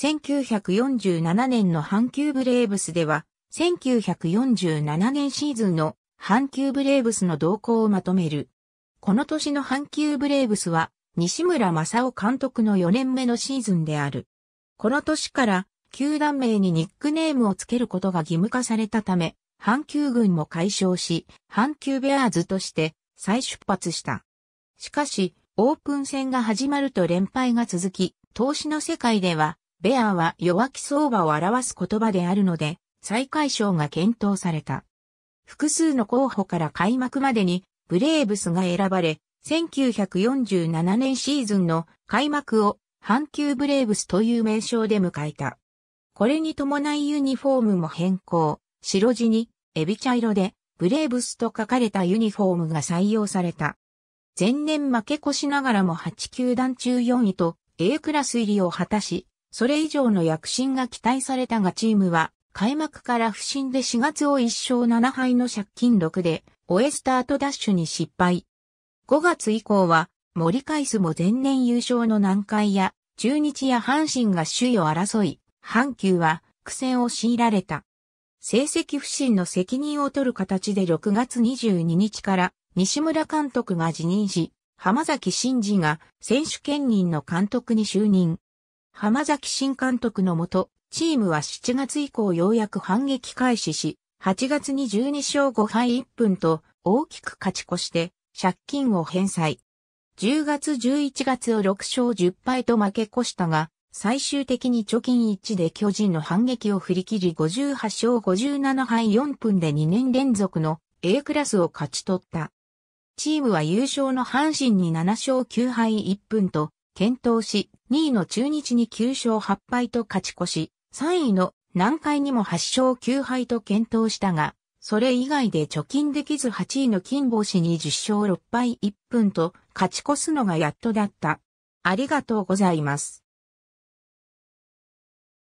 1947年の阪急ブレーブスでは、1947年シーズンの阪急ブレーブスの動向をまとめる。この年の阪急ブレーブスは、西村正夫監督の4年目のシーズンである。この年から、球団名にニックネームをつけることが義務化されたため、阪急軍も解消し、阪急ベアーズとして再出発した。しかし、オープン戦が始まると連敗が続き、投資の世界ではベアは弱気相場を表す言葉であるので、再解消が検討された。複数の候補から開幕までにブレーブスが選ばれ、1947年シーズンの開幕を阪急ブレーブスという名称で迎えた。これに伴いユニフォームも変更、白地にエビ茶色でブレーブスと書かれたユニフォームが採用された。前年負け越しながらも8球団中4位と A クラス入りを果たし、それ以上の躍進が期待されたがチームは開幕から不振で4月を1勝7敗の借金6で、オエスタートダッシュに失敗。5月以降は、盛り返すも前年優勝の南海や、中日や阪神が首位を争い、阪急は苦戦を強いられた。成績不振の責任を取る形で6月22日から西村監督が辞任し、浜崎慎二が選手兼任の監督に就任。浜崎新監督のもと、チームは7月以降ようやく反撃開始し、8月に12勝5敗1分と大きく勝ち越して借金を返済。10月11月を6勝10敗と負け越したが、最終的に貯金1で巨人の反撃を振り切り58勝57敗4分で2年連続の A クラスを勝ち取った。チームは優勝の阪神に7勝9敗1分と、検討し、2位の中日に9勝8敗と勝ち越し、3位の南海にも8勝9敗と検討したが、それ以外で貯金できず8位の金星に10勝6敗1分と勝ち越すのがやっとだった。ありがとうございます。